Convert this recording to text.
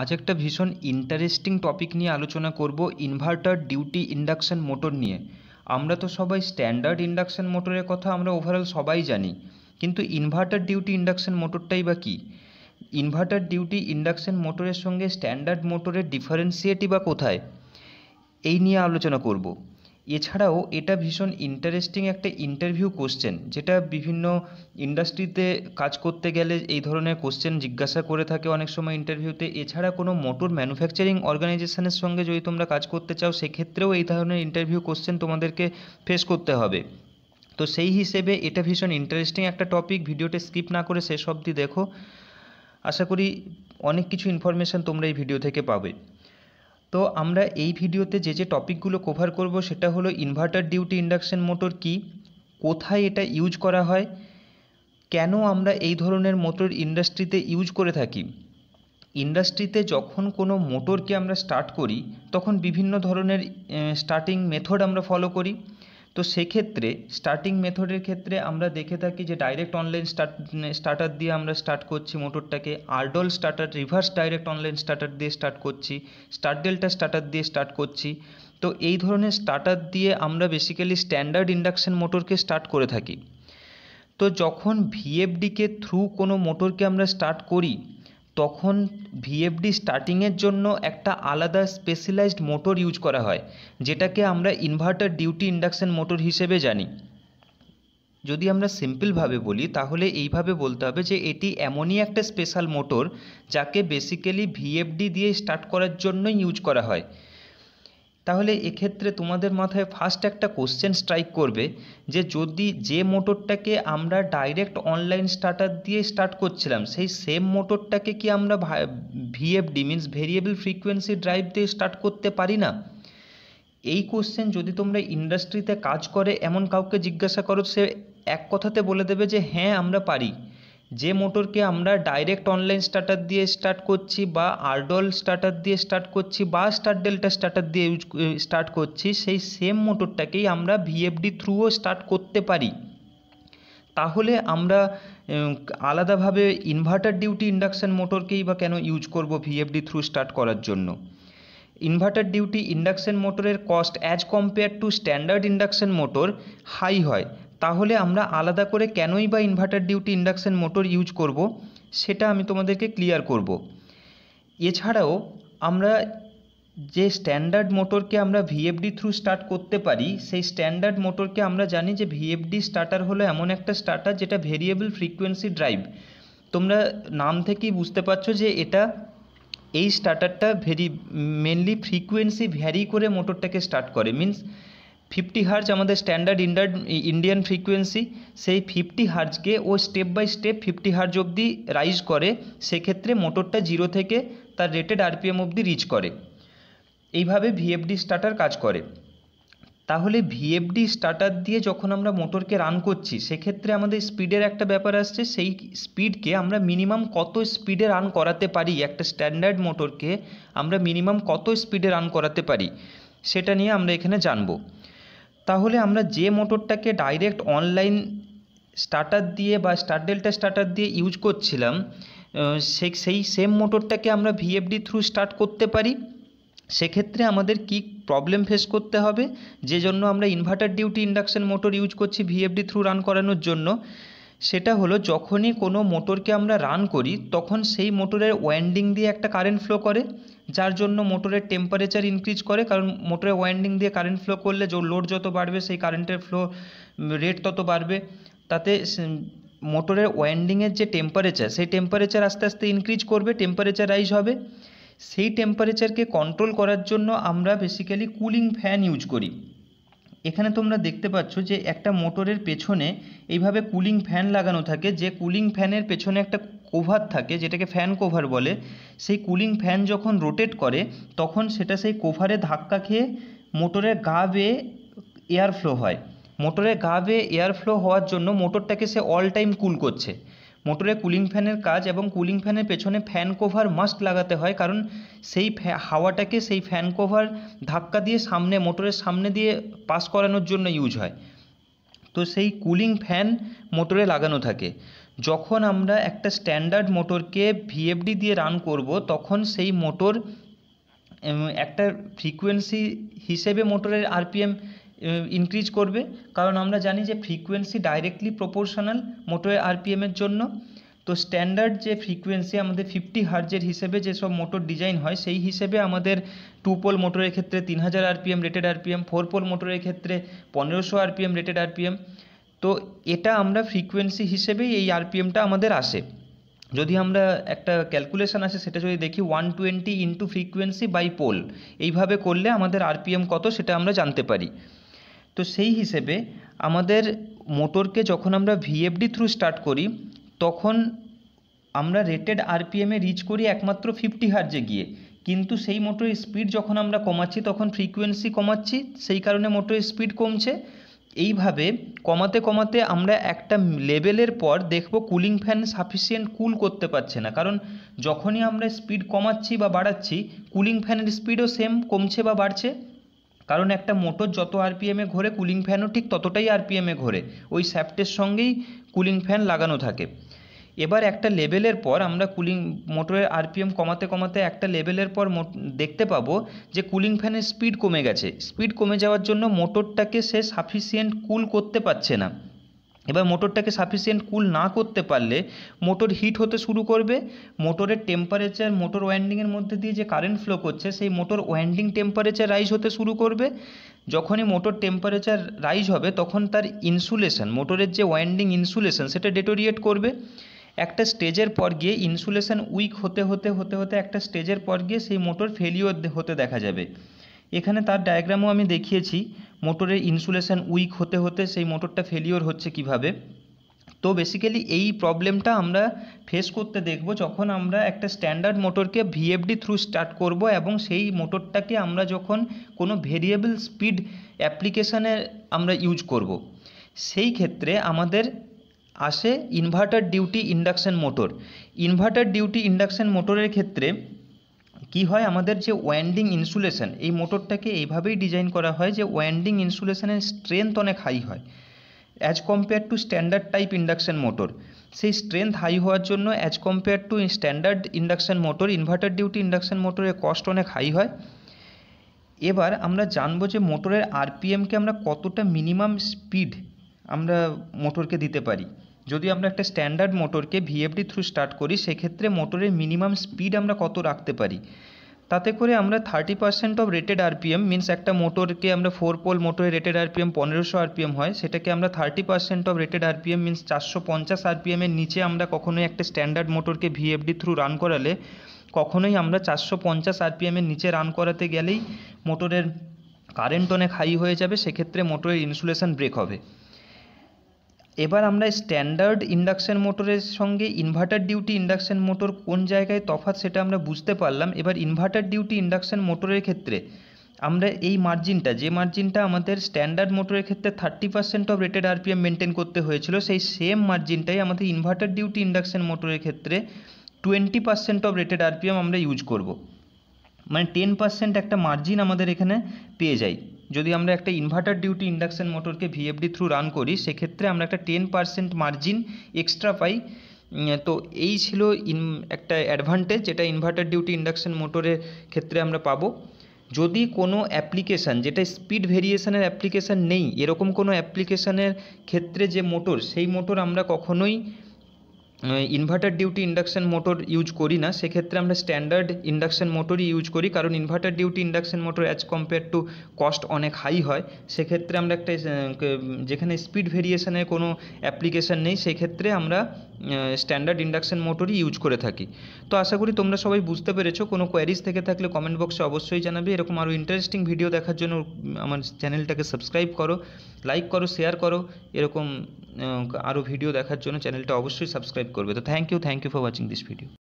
আজ একটা ভীষণ ইন্টারেস্টিং টপিক নিয়ে আলোচনা করব ইনভার্টার ডিউটি ইন্ডাকশান মোটর নিয়ে আমরা তো সবাই স্ট্যান্ডার্ড ইন্ডাকশান মোটরের কথা আমরা ওভারঅল সবাই জানি কিন্তু ইনভার্টার ডিউটি ইন্ডাকশান মোটরটাই বা কী ইনভার্টার ডিউটি ইন্ডাকশন মোটরের সঙ্গে স্ট্যান্ডার্ড মোটরের ডিফারেন্সিয়েটই বা কোথায় এই নিয়ে আলোচনা করব এছাড়াও এটা ভীষণ ইন্টারেস্টিং একটা ইন্টারভিউ কোশ্চেন যেটা বিভিন্ন ইন্ডাস্ট্রিতে কাজ করতে গেলে এই ধরনের কোশ্চেন জিজ্ঞাসা করে থাকে অনেক সময় ইন্টারভিউতে এছাড়া কোনো মোটর ম্যানুফ্যাকচারিং অর্গানাইজেশনের সঙ্গে যদি তোমরা কাজ করতে চাও সেক্ষেত্রেও এই ধরনের ইন্টারভিউ কোশ্চেন তোমাদেরকে ফেস করতে হবে তো সেই হিসেবে এটা ভীষণ ইন্টারেস্টিং একটা টপিক ভিডিওটি স্কিপ না করে সেসব দি দেখো আশা করি অনেক কিছু ইনফরমেশান তোমরা এই ভিডিও থেকে পাবে তো আমরা এই ভিডিওতে যে যে টপিকগুলো কভার করব সেটা হলো ইনভার্টার ডিউটি ইন্ডাকশান মোটর কি কোথায় এটা ইউজ করা হয় কেন আমরা এই ধরনের মোটর ইন্ডাস্ট্রিতে ইউজ করে থাকি ইন্ডাস্ট্রিতে যখন কোনো মোটরকে আমরা স্টার্ট করি তখন বিভিন্ন ধরনের স্টার্টিং মেথড আমরা ফলো করি তো সেক্ষেত্রে স্টার্টিং মেথডের ক্ষেত্রে আমরা দেখে থাকি যে ডাইরেক্ট অনলাইন স্টার্ট স্টার্টার দিয়ে আমরা স্টার্ট করছি মোটরটাকে RDOL starter reverse direct online starter দিয়ে স্টার্ট করছি স্টার ডেল্টা স্টার্টার দিয়ে স্টার্ট করছি তো এই ধরনের স্টার্টার দিয়ে আমরা বেসিক্যালি স্ট্যান্ডার্ড ইন্ডাকশান মোটরকে স্টার্ট করে থাকি তো যখন ভিএফডিকে থ্রু কোনো মোটরকে আমরা স্টার্ট করি তখন ভিএফডি স্টার্টিংয়ের জন্য একটা আলাদা স্পেশালাইজড মোটর ইউজ করা হয় যেটাকে আমরা ইনভার্টার ডিউটি ইন্ডাকশান মোটর হিসেবে জানি যদি আমরা সিম্পলভাবে বলি তাহলে এইভাবে বলতে হবে যে এটি এমনই একটা স্পেশাল মোটর যাকে বেসিক্যালি ভিএফডি দিয়ে স্টার্ট করার জন্যই ইউজ করা হয় তাহলে এক্ষেত্রে তোমাদের মাথায় ফার্স্ট একটা কোশ্চেন স্ট্রাইক করবে যে যদি যে মোটরটাকে আমরা ডাইরেক্ট অনলাইন স্টার্টার দিয়ে স্টার্ট করছিলাম সেই সেম মোটরটাকে কি আমরা VFD means variable frequency drive দিয়ে স্টার্ট করতে পারি না এই কোশ্চেন যদি তোমরা ইন্ডাস্ট্রিতে কাজ করে এমন কাউকে জিজ্ঞাসা করো সে এক কথাতে বলে দেবে যে হ্যাঁ আমরা পারি যে মোটরকে আমরা ডাইরেক্ট অনলাইন স্টার্টার দিয়ে স্টার্ট করছি বা আরডল স্টার্টার দিয়ে স্টার্ট করছি বা স্টার ডেল্টা স্টার্টার দিয়ে ইউজ স্টার্ট করছি সেই সেম মোটরটাকেই আমরা ভিএফডি থ্রুও স্টার্ট করতে পারি তাহলে আমরা আলাদাভাবে ইনভার্টার ডিউটি ইন্ডাকশান মোটরকেই বা কেন ইউজ করব ভিএফডি থ্রু স্টার্ট করার জন্য ইনভার্টার ডিউটি ইন্ডাকশন মোটরের cost as compare to standard induction motor high হয় তাহলে আমরা আলাদা করে কেনই বা inverter duty induction motor use করব সেটা আমি তোমাদেরকে ক্লিয়ার করব এছাড়াও আমরা যে স্ট্যান্ডার্ড মোটরকে আমরা ভিএফডি থ্রু স্টার্ট করতে পারি সেই স্ট্যান্ডার্ড মোটরকে আমরা জানি যে ভিএফডি স্টার্টার হলো এমন একটা স্টার্টার যেটা ভেরিয়েবল ফ্রিকোয়েন্সি ড্রাইভ তোমরা নাম থেকেই বুঝতে পারছো যে এটা এই স্টার্টারটা ভেরি মেনলি ফ্রিকোয়েন্সি ভ্যারি করে মোটরটাকে স্টার্ট করে মিন্স ফিফটি হার্জ আমাদের স্ট্যান্ডার্ড ইন্ডার ইন্ডিয়ান ফ্রিকোয়েন্সি সেই ফিফটি হার্জকে ও step by step fifty hertz অবধি রাইজ করে সেক্ষেত্রে মোটরটা জিরো থেকে তার রেটেড আরপিএম অবধি রিচ করে এইভাবে ভিএফডি স্টার্টার কাজ করে তাহলে ভিএফডি স্টার্টার দিয়ে যখন আমরা মোটরকে রান করছি সেক্ষেত্রে আমাদের স্পিডের একটা ব্যাপার আসছে সেই স্পিডকে আমরা মিনিমাম কত স্পিডে রান করাতে পারি একটা স্ট্যান্ডার্ড মোটরকে আমরা মিনিমাম কত স্পিডে রান করাতে পারি সেটা নিয়ে আমরা এখানে জানবো তাহলে আমরা যে মোটরটাকে ডাইরেক্ট অনলাইন স্টার্টার দিয়ে বা স্টার ডেল্টা স্টার্টার দিয়ে ইউজ করছিলাম সে সেই সেম মোটরটাকে আমরা ভিএফডি থ্রু স্টার্ট করতে পারি সেক্ষেত্রে আমাদের কি প্রবলেম ফেস করতে হবে যে জন্য আমরা inverter duty induction motor use করছি ভিএফডি থ্রু রান করানোর জন্য সেটা হলো যখনই কোনো মোটরকে আমরা রান করি তখন সেই মোটরের ওয়াইন্ডিং দিয়ে একটা কারেন্ট ফ্লো করে যার জন্য মোটরের টেম্পারেচার ইনক্রিজ করে কারণ মোটরের ওয়াইন্ডিং দিয়ে কারেন্ট ফ্লো করলে লোড যত বাড়বে সেই কারেন্টের ফ্লো রেট তত বাড়বে তাতে মোটরের ওয়াইন্ডিংয়ের যে টেম্পারেচার সেই টেম্পারেচার আস্তে আস্তে ইনক্রিজ করবে টেম্পারেচার রাইজ হবে সেই টেম্পারেচারকে কন্ট্রোল করার জন্য আমরা বেসিক্যালি কুলিং ফ্যান ইউজ করি এখানে তোমরা দেখতে পাচ্ছ যে একটা মোটরের পেছনে এইভাবে কুলিং ফ্যান লাগানো থাকে যে কুলিং ফ্যানের পেছনে একটা কোভার থাকে যেটাকে ফ্যান কোভার বলে সেই কুলিং ফ্যান যখন রোটেট করে তখন সেটা সেই কোভারে ধাক্কা খেয়ে মোটরের গা বেয়ে এয়ার ফ্লো হয় মোটরের গা বেয়ে এয়ার ফ্লো হওয়ার জন্য মোটরটাকে সে অল টাইম কুল করছে মোটরে কুলিং ফ্যানের কাজ এবং কুলিং ফ্যানের পেছনে ফ্যান কভার মাস্ট লাগাতে হয় কারণ সেই হাওয়াটাকে সেই ফ্যান কভার ধাক্কা দিয়ে সামনে মোটরের সামনে দিয়ে পাস করানোর জন্য ইউজ হয় তো সেই কুলিং ফ্যান মোটরে লাগানো থাকে যখন আমরা একটা স্ট্যান্ডার্ড মোটরকে ভিএফডি দিয়ে রান করব তখন সেই মোটর একটা ফ্রিকোয়েন্সি হিসেবে মোটরের আরপিএম ইনক্রিজ করবে কারণ আমরা জানি যে ফ্রিকোয়েন্সি ডাইরেক্টলি প্রপোর্শনাল মোটো আরপিএমের জন্য তো স্ট্যান্ডার্ড যে ফ্রিকোয়েন্সি আমাদের ফিফটি হার্জের হিসেবে যেসব মোটর ডিজাইন হয় সেই হিসেবে আমাদের টু পোল মোটরের ক্ষেত্রে তিন হাজার RPM rated RPM four pole মোটরের ক্ষেত্রে পনেরোশো আরপিএম রেটেড আরপিএম তো এটা আমরা ফ্রিকোয়েন্সি হিসেবেই এই আরপিএমটা আমাদের আসে যদি আমরা একটা ক্যালকুলেশন আসে সেটা যদি দেখি one twenty into frequency by pole এইভাবে করলে আমাদের আরপিএম কত সেটা আমরা জানতে পারি তো সেই হিসেবে আমাদের মোটরকে যখন আমরা ভিএফডি থ্রু স্টার্ট করি তখন আমরা রেটেড আরপিএমে রিচ করি একমাত্র ফিফটি হার্জে গিয়ে কিন্তু সেই মোটরের স্পিড যখন আমরা কমাচ্ছি তখন ফ্রিকুয়েন্সি কমাচ্ছি সেই কারণে মোটরের স্পিড কমছে এইভাবে কমাতে কমাতে আমরা একটা লেভেলের পর দেখব কুলিং ফ্যান সাফিসিয়েন্ট কুল করতে পারছে না কারণ যখনই আমরা স্পিড কমাচ্ছি বা বাড়াচ্ছি কুলিং ফ্যানের স্পিডও সেম কমছে বা বাড়ছে কারণ একটা মোটর যত আরপিএমে ঘোরে কুলিং ফ্যানও ঠিক ততটাই আরপিএমে ঘোরে ওই শ্যাফ্টের সঙ্গেই কুলিং ফ্যান লাগানো থাকে এবার একটা লেভেলের পর আমরা কুলিং মোটরের আরপিএম কমাতে কমাতে একটা লেভেলের পর দেখতে পাবো যে কুলিং ফ্যানের স্পিড কমে গেছে স্পিড কমে যাওয়ার জন্য মোটরটাকে সে সাফিসিয়েন্ট কুল করতে পারছে না এবার মোটরটাকে সাফিসিয়েন্ট কুল না করতে পারলে মোটর হিট হতে শুরু করবে মোটরের টেম্পারেচার মোটর ওয়াইন্ডিংয়ের মধ্যে দিয়ে যে কারেন্ট ফ্লো করছে সেই মোটর ওয়াইন্ডিং টেম্পারেচার রাইজ হতে শুরু করবে যখনই মোটর টেম্পারেচার রাইজ হবে তখন তার ইনসুলেশন মোটরের যে ওয়াইন্ডিং ইনসুলেশন সেটা ডেটোরিয়েট করবে একটা স্টেজের পর গিয়ে ইনসুলেশন উইক হতে হতে হতে হতে একটা স্টেজের পর গিয়ে সেই মোটর ফেলিওর হতে দেখা যাবে এখানে তার ডায়াগ্রামও আমি দেখিয়েছি মোটরের ইনসুলেশন উইক হতে হতে সেই মোটরটা ফেলিওর হচ্ছে কিভাবে তো বেসিক্যালি এই প্রবলেমটা আমরা ফেস করতে দেখব যখন আমরা একটা স্ট্যান্ডার্ড মোটরকে ভিএফডি থ্রু স্টার্ট করব এবং সেই মোটরটাকে আমরা যখন কোনো ভেরিয়েবল স্পিড অ্যাপ্লিকেশানে আমরা ইউজ করব। সেই ক্ষেত্রে আমাদের আসে inverter duty induction motor inverter duty induction মোটরের ক্ষেত্রে কি হয় আমাদের যে ওয়াইন্ডিং ইনসুলেশন এই মোটরটাকে এইভাবেই ডিজাইন করা হয় যে ওয়াইন্ডিং ইনসুলেশনের স্ট্রেংথ অনেক হাই হয় as compare to standard type induction motor সেই স্ট্রেংথ হাই হওয়ার জন্য as compare to standard induction motor inverter duty induction মোটরের কস্ট অনেক হাই হয় এবার আমরা জানবো যে মোটরের আরপিএমকে আমরা কতটা মিনিমাম স্পিড আমরা মোটরকে দিতে পারি যদি আমরা একটা স্ট্যান্ডার্ড মোটরকে ভিএফডি থ্রু স্টার্ট করি সেক্ষেত্রে মোটরের মিনিমাম স্পিড আমরা কত রাখতে পারি তাতে করে আমরা thirty percent of rated RPM means একটা মোটরকে আমরা ফোর পোল মোটরের রেটেড আরপিএম পনেরোশো আরপিএম হয় সেটাকে আমরা thirty percent of rated RPM means চারশো পঞ্চাশ আরপিএমের নিচে আমরা কখনোই একটা স্ট্যান্ডার্ড মোটরকে ভিএফডি থ্রু রান করালে কখনোই আমরা চারশো পঞ্চাশ আরপিএমের নিচে রান করাতে গেলেই মোটরের কারেন্ট অনেক হাই হয়ে যাবে সেক্ষেত্রে মোটরের ইনসুলেশন ব্রেক হবে এবার আমরা স্ট্যান্ডার্ড ইন্ডাকশান মোটরের সঙ্গে ইনভার্টার ডিউটি ইন্ডাকশান মোটর কোন জায়গায় তফাৎ সেটা আমরা বুঝতে পারলাম এবার ইনভার্টার ডিউটি ইন্ডাকশান মোটরের ক্ষেত্রে আমরা এই মার্জিনটা যে মার্জিনটা আমাদের স্ট্যান্ডার্ড মোটরের ক্ষেত্রে thirty percent of rated RPM maintain করতে হয়েছিল সেই সেম মার্জিনটাই আমাদের ইনভার্টার ডিউটি ইন্ডাকশান মোটরের ক্ষেত্রে twenty percent of rated RPM আমরা ইউজ করব মানে টেন পার্সেন্ট একটা মার্জিন আমাদের এখানে পেয়ে যাই যদি আমরা একটা ইনভার্টার ডিউটি ইন্ডাকশন মোটরকে ভিএফডি থ্রু রান করি সেক্ষেত্রে আমরা একটা টেন পার্সেন্ট মার্জিন এক্সট্রা পাই তো এই ছিল ইন একটা অ্যাডভান্টেজ যেটা ইনভার্টার ডিউটি ইন্ডাকশন মোটরের ক্ষেত্রে আমরা পাবো যদি কোনো অ্যাপ্লিকেশান যেটা স্পিড ভেরিয়েশানের অ্যাপ্লিকেশান নেই এরকম কোনো অ্যাপ্লিকেশানের ক্ষেত্রে যে মোটর সেই মোটর আমরা কখনোই inverter duty induction motor use করি না সেক্ষেত্রে আমরা স্ট্যান্ডার্ড ইন্ডাকশান মোটরই ইউজ করি কারণ inverter duty induction motor as compare to cost অনেক হাই হয় সেক্ষেত্রে আমরা একটা যেখানে স্পিড ভেরিয়েশানের কোনো অ্যাপ্লিকেশান নেই সেক্ষেত্রে আমরা স্ট্যান্ডার্ড ইন্ডাকশান মোটরই ইউজ করে থাকি তো আশা করি তোমরা সবাই বুঝতে পেরেছো কোনো কোয়ারিজ থেকে থাকলে কমেন্ট বক্সে অবশ্যই জানাবে এরকম আরও ইন্টারেস্টিং ভিডিও দেখার জন্য আমার চ্যানেলটাকে সাবস্ক্রাইব করো লাইক করো শেয়ার করো এরকম আরও ভিডিও দেখার জন্য চ্যানেলটা অবশ্যই সাবস্ক্রাইব করবে তো thank you thank you for watching this video